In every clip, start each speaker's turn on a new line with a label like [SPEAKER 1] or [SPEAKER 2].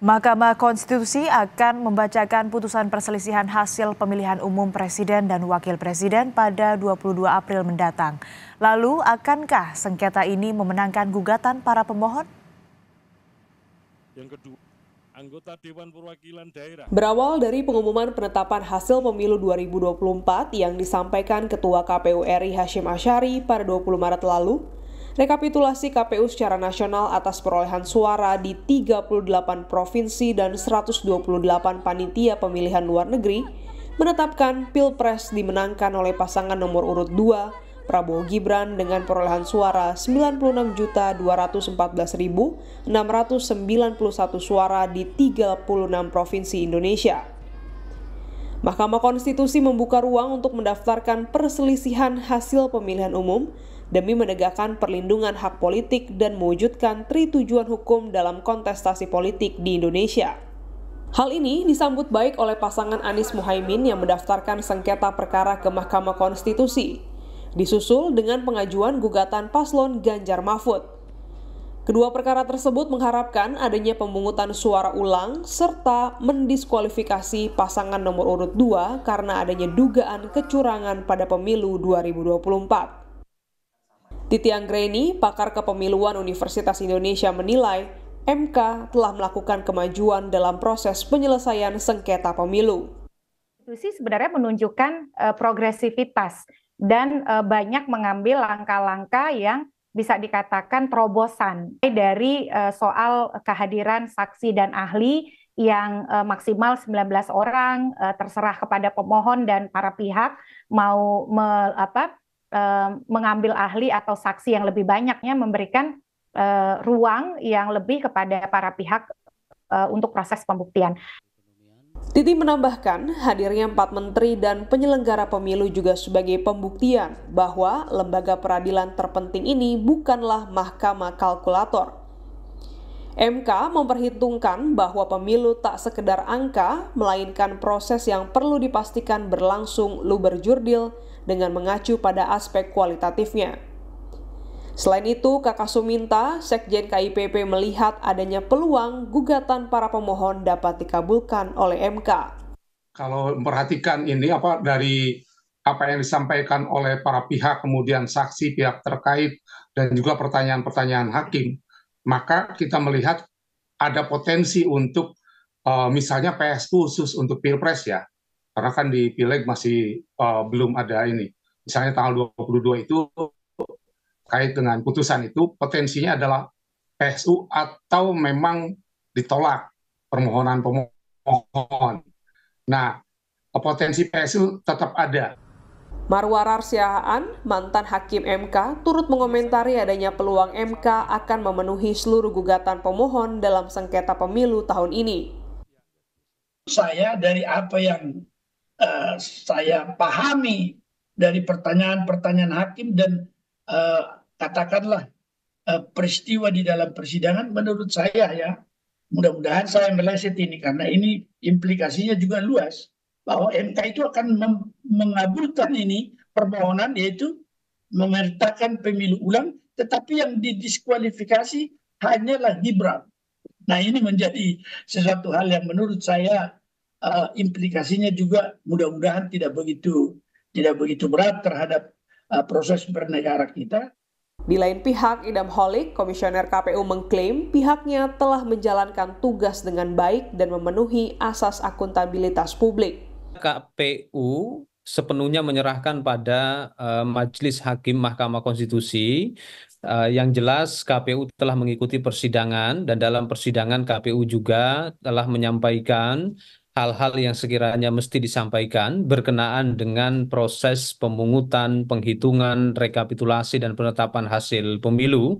[SPEAKER 1] Mahkamah Konstitusi akan membacakan putusan perselisihan hasil pemilihan umum presiden dan wakil presiden pada 22 April mendatang. Lalu, akankah sengketa ini memenangkan gugatan para pemohon? Yang kedua, anggota Dewan Perwakilan Daerah. Berawal dari pengumuman penetapan hasil pemilu 2024 yang disampaikan Ketua KPU RI Hashim Asyari pada 20 Maret lalu, Rekapitulasi KPU secara nasional atas perolehan suara di 38 provinsi dan 128 panitia pemilihan luar negeri menetapkan Pilpres dimenangkan oleh pasangan nomor urut 2 Prabowo Gibran dengan perolehan suara 96.214.691 suara di 36 provinsi Indonesia. Mahkamah Konstitusi membuka ruang untuk mendaftarkan perselisihan hasil pemilihan umum demi menegakkan perlindungan hak politik dan mewujudkan tri tujuan hukum dalam kontestasi politik di Indonesia. Hal ini disambut baik oleh pasangan Anies Muhaimin yang mendaftarkan sengketa perkara ke Mahkamah Konstitusi, disusul dengan pengajuan gugatan paslon Ganjar Mahfud. Kedua perkara tersebut mengharapkan adanya pemungutan suara ulang serta mendiskualifikasi pasangan nomor urut 2 karena adanya dugaan kecurangan pada pemilu 2024. Titi Anggreni, pakar kepemiluan Universitas Indonesia menilai, MK telah melakukan kemajuan dalam proses penyelesaian sengketa pemilu. Konstitusi sebenarnya menunjukkan uh, progresivitas dan uh, banyak mengambil langkah-langkah yang bisa dikatakan terobosan dari uh, soal kehadiran saksi dan ahli yang uh, maksimal 19 orang uh, terserah kepada pemohon dan para pihak mau me, apa Eh, mengambil ahli atau saksi yang lebih banyaknya memberikan uh, ruang yang lebih kepada para pihak uh, untuk proses pembuktian. Titi menambahkan, hadirnya empat menteri dan penyelenggara pemilu juga sebagai pembuktian bahwa lembaga peradilan terpenting ini bukanlah mahkamah kalkulator. MK memperhitungkan bahwa pemilu tak sekedar angka, melainkan proses yang perlu dipastikan berlangsung luber jurdil dengan mengacu pada aspek kualitatifnya. Selain itu, Kakak Suminta, Sekjen KIPP melihat adanya peluang gugatan para pemohon dapat dikabulkan oleh MK.
[SPEAKER 2] Kalau memperhatikan ini apa dari apa yang disampaikan oleh para pihak, kemudian saksi pihak terkait, dan juga pertanyaan-pertanyaan hakim, maka kita melihat ada potensi untuk eh, misalnya PS khusus untuk pilpres ya, karena kan di pileg masih uh, belum ada ini. Misalnya tanggal 22 itu kait dengan putusan itu potensinya adalah PSU atau memang ditolak permohonan pemohon. Nah, potensi PSU tetap ada.
[SPEAKER 1] Marwar Arsyahaan, mantan Hakim MK, turut mengomentari adanya peluang MK akan memenuhi seluruh gugatan pemohon dalam sengketa pemilu tahun
[SPEAKER 3] ini. Saya dari apa yang Eh, saya pahami dari pertanyaan-pertanyaan hakim dan eh, katakanlah eh, peristiwa di dalam persidangan menurut saya ya mudah-mudahan saya meleset ini karena ini implikasinya juga luas bahwa MK itu akan mengabulkan ini permohonan yaitu memerintahkan pemilu ulang tetapi yang didiskualifikasi hanyalah Gibran. Nah ini menjadi sesuatu hal yang menurut saya Eh, implikasinya juga mudah-mudahan tidak begitu tidak begitu berat terhadap eh, proses bernegara kita. Di lain
[SPEAKER 1] pihak, Idam Holik, Komisioner KPU mengklaim pihaknya telah menjalankan tugas dengan baik dan memenuhi asas akuntabilitas publik.
[SPEAKER 4] KPU sepenuhnya menyerahkan pada uh, Majelis Hakim Mahkamah Konstitusi. Uh, yang jelas KPU telah mengikuti persidangan dan dalam persidangan KPU juga telah menyampaikan hal-hal yang sekiranya mesti disampaikan berkenaan dengan proses pemungutan, penghitungan, rekapitulasi, dan penetapan hasil pemilu.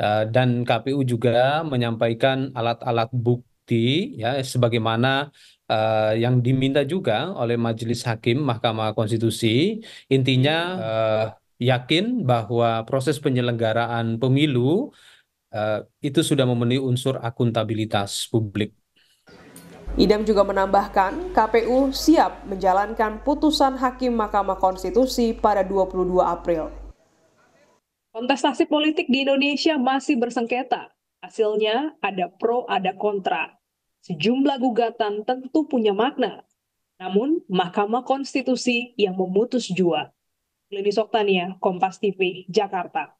[SPEAKER 4] Eh, dan KPU juga menyampaikan alat-alat bukti ya sebagaimana uh, yang diminta juga oleh Majelis Hakim Mahkamah Konstitusi. Intinya uh, yakin bahwa proses penyelenggaraan pemilu uh, itu sudah memenuhi unsur akuntabilitas publik.
[SPEAKER 1] Idam juga menambahkan, KPU siap menjalankan putusan Hakim Mahkamah Konstitusi pada 22 April. Kontestasi politik di Indonesia masih bersengketa. Hasilnya ada pro, ada kontra. Sejumlah gugatan tentu punya makna. Namun, Mahkamah Konstitusi yang memutus jua. Leni Soktania, Kompas TV, Jakarta.